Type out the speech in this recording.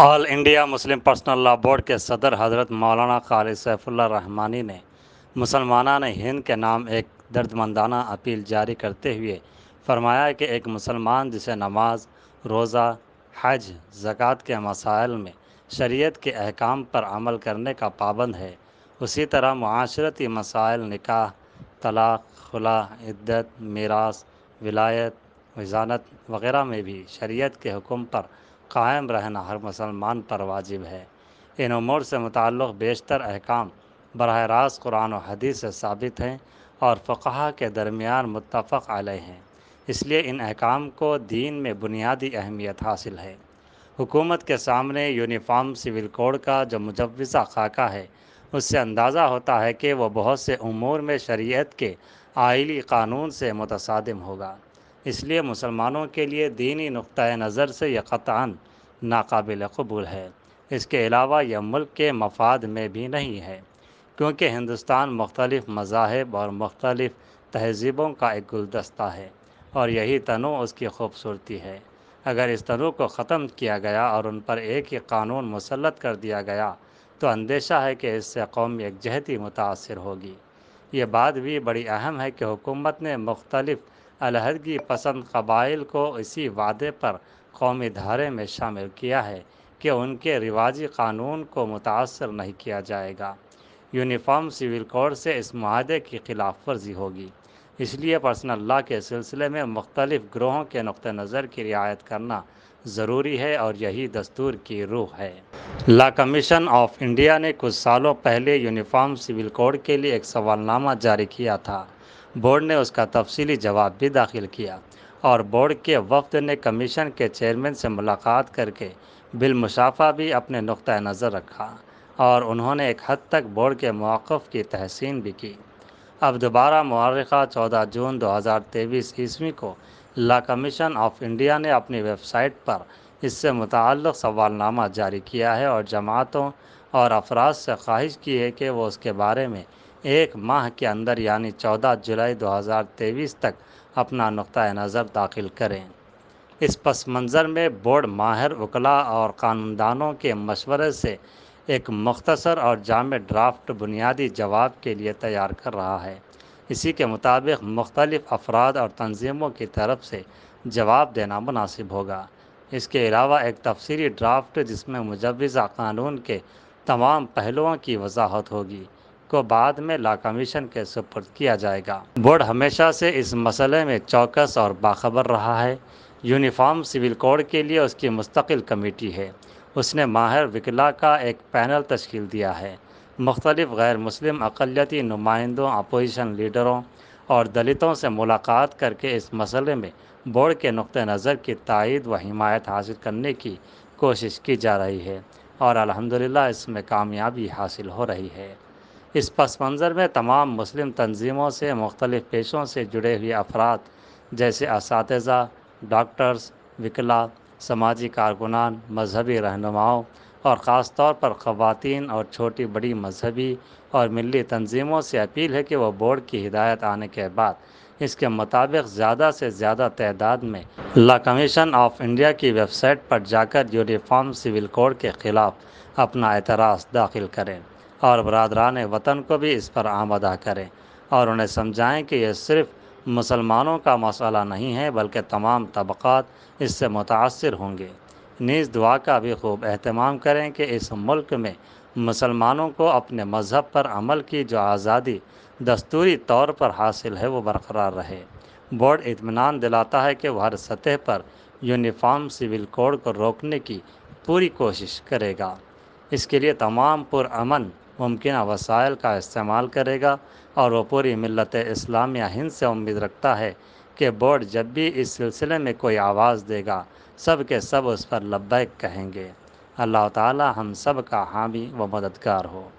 all India Muslim Personal Law Board के सदर हज़रत मौलाना खालिद सैफुल्ला रहमानी ने मुसलमाना ने हिंद के नाम एक दर्दमंदाना अपील जारी करते हुए फरमाया कि एक मुसलमान जिसे नमाज रोज़ा हज ज़क़़त के मसाइल में शरीयत के अहकाम पर अमल करने का पाबंद है उसी तरह माशरती मसाइल निकाह तलाक़ खुला इद्दत मीरास विलायत वजानत वगैरह में भी शरीयत के हुक्म पर कायम रहना हर मुसलमान पर वाजिब है इन उमूर से मुतक़ बेशतर अहकाम बरह रास्त कुरान और हदीस से साबित हैं और फ़कहा के दरमियान मुतफ़ आल हैं इसलिए इन अहकाम को दीन में बुनियादी अहमियत हासिल है हुकूमत के सामने यूनिफॉर्म सिविल कोड का जो मुजवज़ा खाका है उससे अंदाज़ा होता है कि वह बहुत से अमूर में शरीयत के आइली कानून से मुतसादम होगा इसलिए मुसलमानों के लिए दीनी नुक़ नज़र से यह कतान नाकबिल कबूल है इसके अलावा यह मुल्क के मफाद में भी नहीं है क्योंकि हिंदुस्तान मुख्तलिफ़ मज़ाहब और मुख्तलिफ़ तहज़ीबों का एक गुलदस्ता है और यही तनु उसकी खूबसूरती है अगर इस तनु को ख़त्म किया गया और उन पर एक ही कानून मुसलत कर दिया गया तो अंदेशा है कि इससे कौम यकजहती मुतासर होगी ये बात भी बड़ी अहम है कि हुकूमत ने मुख्तलिफ़ अलहदगी पसंद कबाइल को इसी वादे पर कौमी धारे में शामिल किया है कि उनके रिवाजी कानून को मुतासर नहीं किया जाएगा यूनिफॉर्म सिविल कोड से इस माहे की खिलाफ वर्जी होगी इसलिए पर्सनल लॉ के सिलसिले में मुख्तलिफ़ ग्रोहों के नुक़ नज़र की रियायत करना ज़रूरी है और यही दस्तूर की रूह है ला कमीशन ऑफ इंडिया ने कुछ सालों पहले यूनिफॉर्म सिविल कोड के लिए एक सवालनामा जारी किया था बोर्ड ने उसका तफसीली जवाब भी दाखिल किया और बोर्ड के वफद ने कमीशन के चेयरमैन से मुलाकात करके बिलमुशाफा भी अपने नुक़ नज़र रखा और उन्होंने एक हद तक बोर्ड के मौक़ की तहसीन भी की अब दोबारा मौरखा 14 जून 2023 ईस्वी को ला कमीशन ऑफ इंडिया ने अपनी वेबसाइट पर इससे मुतल सवालनामा जारी किया है और जमातों और अफराज से ख्वाहिश की है कि वो उसके बारे में एक माह के अंदर यानी 14 जुलाई 2023 तक अपना नुक़ नज़र दाखिल करें इस पस मंज़र में बोर्ड माहिर वकला और कानूनदानों के मशवरे से एक मख्तसर और जाम ड्राफ्ट बुनियादी जवाब के लिए तैयार कर रहा है इसी के मुताबिक मुख्तलिफ़ अफराद और तनजीमों की तरफ से जवाब देना मुनासिब होगा इसके अलावा एक तफसीली ड्राफ्ट जिसमें मुजवज़ा कानून के तमाम पहलुओं की वजाहत होगी को बाद में ला कमीशन के सुपुर्द किया जाएगा बोर्ड हमेशा से इस मसले में चौकस और बाखबर रहा है यूनिफॉर्म सिविल कोड के लिए उसकी मुस्तकिल कमेटी है उसने माहिर विकला का एक पैनल तश्कील दिया है मुख्तलिफ़ गैर मुस्लिम अक़लियती नुमाइंदों अपोजिशन लीडरों और दलितों से मुलाकात करके इस मसले में बोर्ड के नुत नज़र की तइद व हिमायत हासिल करने की कोशिश की जा रही है और अलहमदिल्ला इसमें कामयाबी हासिल हो रही है इस पस मंज़र में तमाम मुस्लिम तंजीमों से मुख्तलिफ़ पेशों से जुड़े हुए अफराद जैसे इस डॉक्टर्स विकला समाजी कारकुनान मजहबी रहनुमाओं और ख़ास तौर पर ख़वातीन और छोटी बड़ी मजहबी और मिली तंजीमों से अपील है कि वह बोर्ड की हिदायत आने के बाद इसके मुताबिक ज़्यादा से ज़्यादा तदाद में ला कमीशन ऑफ इंडिया की वेबसाइट पर जाकर यूनिफॉर्म सिविल कोड के ख़िलाफ़ अपना एतराज़ दाखिल करें और बरदरान वतन को भी इस पर आमदा करें और उन्हें समझाएँ कि यह सिर्फ़ मुसलमानों का मसला नहीं है बल्कि तमाम तबक़ात इससे मुतासर होंगे नीज़ दुआ का भी खूब अहतमाम करें कि इस मुल्क में मुसलमानों को अपने मज़हब पर अमल की जो आज़ादी दस्तूरी तौर पर हासिल है वो बरकरार रहे बोर्ड इतमान दिलाता है कि वह हर सतह पर यूनिफॉर्म सिविल कोड को रोकने की पूरी कोशिश करेगा इसके लिए तमाम पुरान मुमकिन वसायल का इस्तेमाल करेगा और वह पूरी मिलत इस्लामिया हिंद से उम्मीद रखता है के बोर्ड जब भी इस सिलसिले में कोई आवाज़ देगा सब के सब उस पर लब्बैक कहेंगे अल्लाह ताला हम सब का हामी व मददगार हो